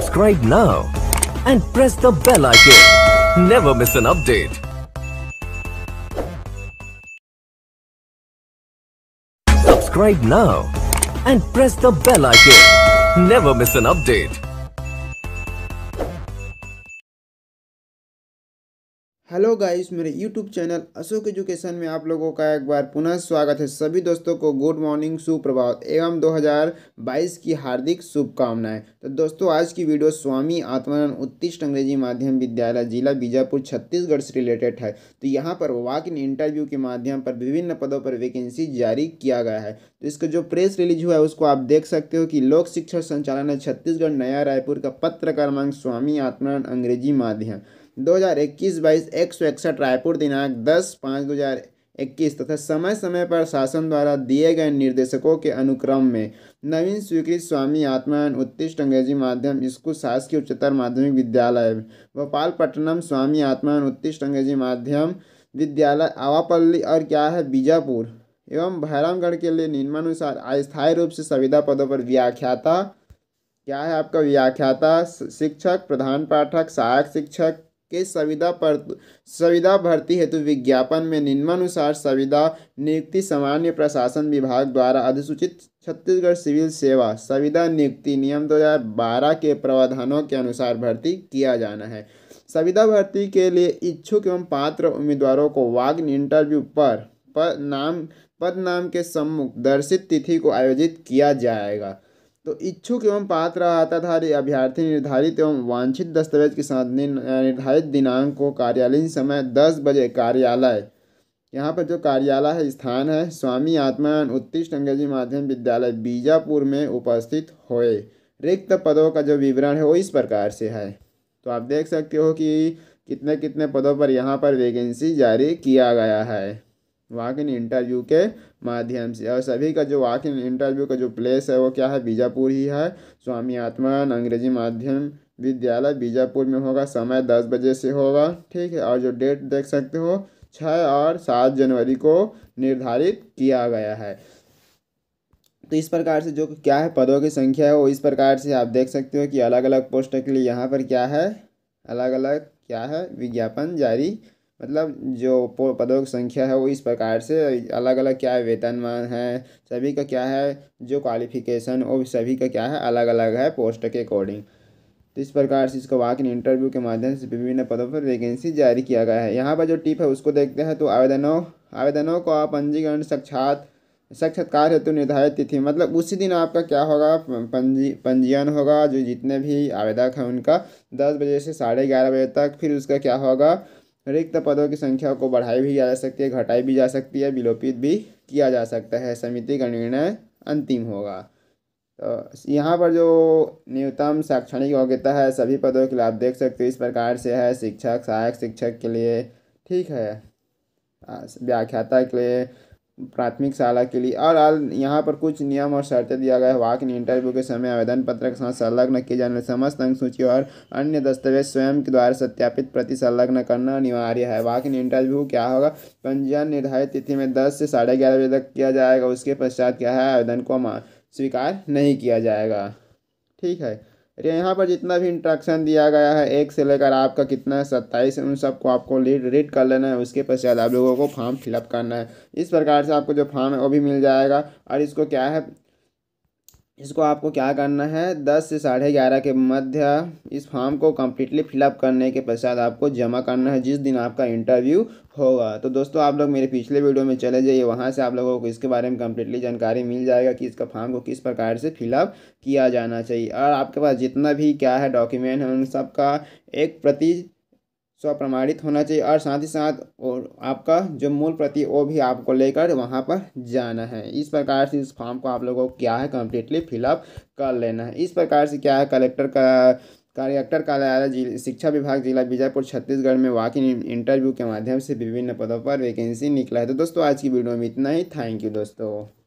Subscribe now and press the bell icon. Never miss an update. Subscribe now and press the bell icon. Never miss an update. Hello guys मेरे YouTube channel Ashok education में आप लोगों का एक बार पुनः स्वागत है सभी दोस्तों को गुड मॉर्निंग सुप्रभात एवं 2022 की हार्दिक शुभकामनाएं तो दोस्तों आज की वीडियो स्वामी आत्मानंद उत्तिष्ट अंग्रेजी माध्यम विद्यालय जिला बीजापुर छत्तीसगढ़ से रिलेटेड है तो यहाँ पर वाक इन इंटरव्यू के माध्यम पर विभिन्न पदों पर वैकेंसी जारी किया गया है तो इसका जो प्रेस रिलीज हुआ है उसको आप देख सकते हो कि लोक शिक्षा संचालन छत्तीसगढ़ नया रायपुर का पत्र क्रमांक स्वामी आत्मानंद अंग्रेजी माध्यम दो हज़ार इक्कीस बाईस एक सौ इकसठ रायपुर दिनांक दस पाँच दो हज़ार इक्कीस तथा समय समय पर शासन द्वारा दिए गए निर्देशकों के अनुक्रम में नवीन स्वीकृत स्वामी आत्मायन उत्तिष्ट अंग्रेजी माध्यम स्कूल शासकीय उच्चतर माध्यमिक विद्यालय भोपालपट्टनम स्वामी आत्मायन उत्तिष्ट अंग्रेजी माध्यम विद्यालय आवापल्ली और क्या है बीजापुर एवं भैरमगढ़ के लिए निम्नानुसार अस्थायी रूप से संविदा पदों पर व्याख्याता क्या है आपका व्याख्याता शिक्षक प्रधान पाठक सहायक शिक्षक के संविदा पर संविदा भर्ती हेतु विज्ञापन में निम्नानुसार संविदा नियुक्ति सामान्य प्रशासन विभाग द्वारा अधिसूचित छत्तीसगढ़ सिविल सेवा संविदा नियुक्ति नियम 2012 के प्रावधानों के अनुसार भर्ती किया जाना है संविदा भर्ती के लिए इच्छुक एवं पात्र उम्मीदवारों को वाग्न इंटरव्यू पर पद नाम पद नाम के सम्मुख दर्शित तिथि को आयोजित किया जाएगा तो इच्छुक एवं पात्र आताधारी अभ्यर्थी निर्धारित एवं वांछित दस्तावेज के साथ निर्धारित दिनांक को कार्यालयीन समय दस बजे कार्यालय यहाँ पर जो कार्यालय है स्थान है स्वामी आत्मान उत्कृष्ट अंग्रेजी माध्यम विद्यालय बीजापुर में उपस्थित होए रिक्त पदों का जो विवरण है वो इस प्रकार से है तो आप देख सकते हो कि कितने कितने पदों पर यहाँ पर वैकेंसी जारी किया गया है वाक इन इंटरव्यू के माध्यम से और सभी का जो वाक इन इंटरव्यू का जो प्लेस है वो क्या है बीजापुर ही है स्वामी आत्मान अंग्रेजी माध्यम विद्यालय बीजापुर में होगा समय दस बजे से होगा ठीक है और जो डेट देख सकते हो छः और सात जनवरी को निर्धारित किया गया है तो इस प्रकार से जो क्या है पदों की संख्या है वो इस प्रकार से आप देख सकते हो कि अलग अलग पोस्ट के लिए यहाँ पर क्या है अलग अलग क्या है विज्ञापन जारी मतलब जो पदों की संख्या है वो इस प्रकार से अलग अलग क्या है वेतनमान है सभी का क्या है जो क्वालिफिकेशन वो सभी का क्या है अलग अलग है पोस्ट के अकॉर्डिंग तो इस प्रकार से इसको वाक इंटरव्यू के माध्यम से विभिन्न पदों पर वैकेंसी जारी किया गया है यहाँ पर जो टिप है उसको देखते हैं तो आवेदनों आवेदनों को पंजीकरण साक्षात साक्षात्कार हेतु निर्धारित तिथि मतलब उसी दिन आपका क्या होगा पंजी पंजीयन होगा जो जितने भी आवेदक हैं उनका दस बजे से साढ़े ग्यारह बजे तक फिर उसका क्या होगा रिक्त पदों की संख्या को बढ़ाई भी जा सकती है घटाई भी जा सकती है विलोपित भी किया जा सकता है समिति का निर्णय अंतिम होगा तो यहाँ पर जो न्यूनतम शैक्षणिक योग्यता है सभी पदों के लिए आप देख सकते हो इस प्रकार से है शिक्षक सहायक शिक्षक के लिए ठीक है व्याख्याता के लिए प्राथमिक शाला के लिए और यहाँ पर कुछ नियम और शर्तें दिया गया है वाक इंटरव्यू के समय आवेदन पत्र के साथ संलग्न किए जाने समस्त अंक सूची और अन्य दस्तावेज स्वयं के द्वारा सत्यापित प्रति संलग्न करना अनिवार्य है वाक इंटरव्यू क्या होगा पंजीयन निर्धारित तिथि में दस से साढ़े ग्यारह बजे तक किया जाएगा उसके पश्चात क्या है आवेदन को स्वीकार नहीं किया जाएगा ठीक है यहाँ पर जितना भी इंट्रक्शन दिया गया है एक से लेकर आपका कितना है सत्ताईस उन सबको आपको रीड रीड कर लेना है उसके पश्चात आप लोगों को फॉर्म फिलअप करना है इस प्रकार से आपको जो फॉर्म है वो भी मिल जाएगा और इसको क्या है इसको आपको क्या करना है दस से साढ़े ग्यारह के मध्य इस फॉर्म को कम्प्लीटली फिलअप करने के पश्चात आपको जमा करना है जिस दिन आपका इंटरव्यू होगा तो दोस्तों आप लोग मेरे पिछले वीडियो में चले जाइए वहाँ से आप लोगों को इसके बारे में कम्प्लीटली जानकारी मिल जाएगा कि इसका फॉर्म को किस प्रकार से फिलअप किया जाना चाहिए और आपके पास जितना भी क्या है डॉक्यूमेंट है उन सबका एक प्रति स्वप्रमाणित होना चाहिए और साथ ही साथ और आपका जो मूल प्रति वो भी आपको लेकर वहाँ पर जाना है इस प्रकार से इस फॉर्म को आप लोगों को क्या है कम्प्लीटली फिलअप कर लेना है इस प्रकार से क्या है कलेक्टर का कलेक्टर कार्यालय शिक्षा विभाग जिला बीजापुर छत्तीसगढ़ में वाक इन इंटरव्यू के माध्यम से विभिन्न पदों पर वैकेंसी निकला है तो दोस्तों आज की वीडियो में इतना ही थैंक यू दोस्तों